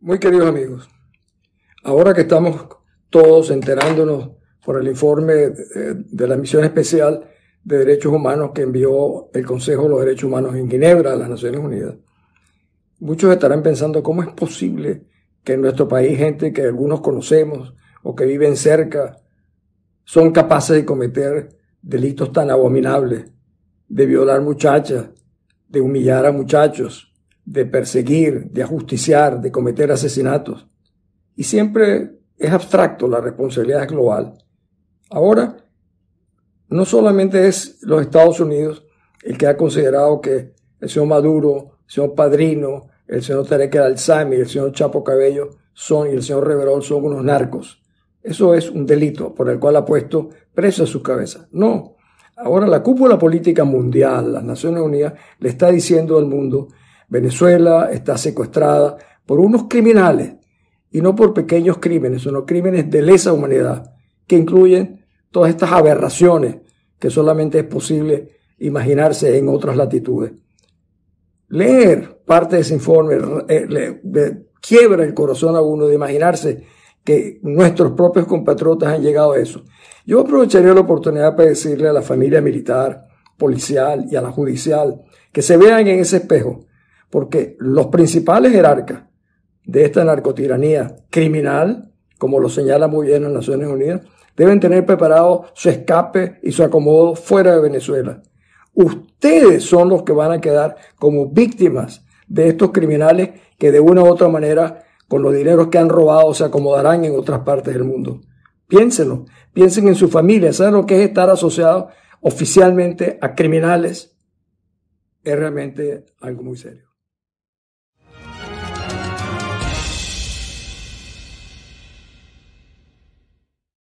Muy queridos amigos, ahora que estamos todos enterándonos por el informe eh, de, la misión especial de derechos humanos que envió el Consejo de los Derechos Humanos en Ginebra a las Naciones Unidas, muchos estarán pensando cómo es posible que en nuestro país gente que algunos conocemos o que viven cerca son capaces de cometer delitos tan abominables, de violar muchachas, de humillar a muchachos, de perseguir, de ajusticiar, de cometer asesinatos. Y siempre es abstracto, la responsabilidad global. Ahora, no solamente es los Estados Unidos el que ha considerado que el señor Maduro, el señor Padrino, el señor Tarek al y el señor Chapo Cabello son, y el señor Reverol son unos narcos. Eso es un delito por el cual ha puesto preso a sus cabezas. No. Ahora la cúpula política mundial, las Naciones Unidas, le está diciendo al mundo Venezuela está secuestrada por unos criminales, y no por pequeños crímenes, sino crímenes de lesa humanidad, que incluyen todas estas aberraciones que solamente es posible imaginarse en otras latitudes. Leer parte de ese informe eh, quiebra el corazón a uno de imaginarse que nuestros propios compatriotas han llegado a eso. Yo aprovecharía la oportunidad para decirle a la familia militar, policial y a la judicial que se vean en ese espejo porque los principales jerarcas de esta narcotiranía criminal, como lo señala muy bien las Naciones Unidas, deben tener preparado su escape y su acomodo fuera de Venezuela. Ustedes son los que van a quedar como víctimas de estos criminales que de una u otra manera, con los dineros que han robado, se acomodarán en otras partes del mundo. Piénsenlo, piensen en su familia, saben lo que es estar asociado oficialmente a criminales. Es realmente algo muy serio.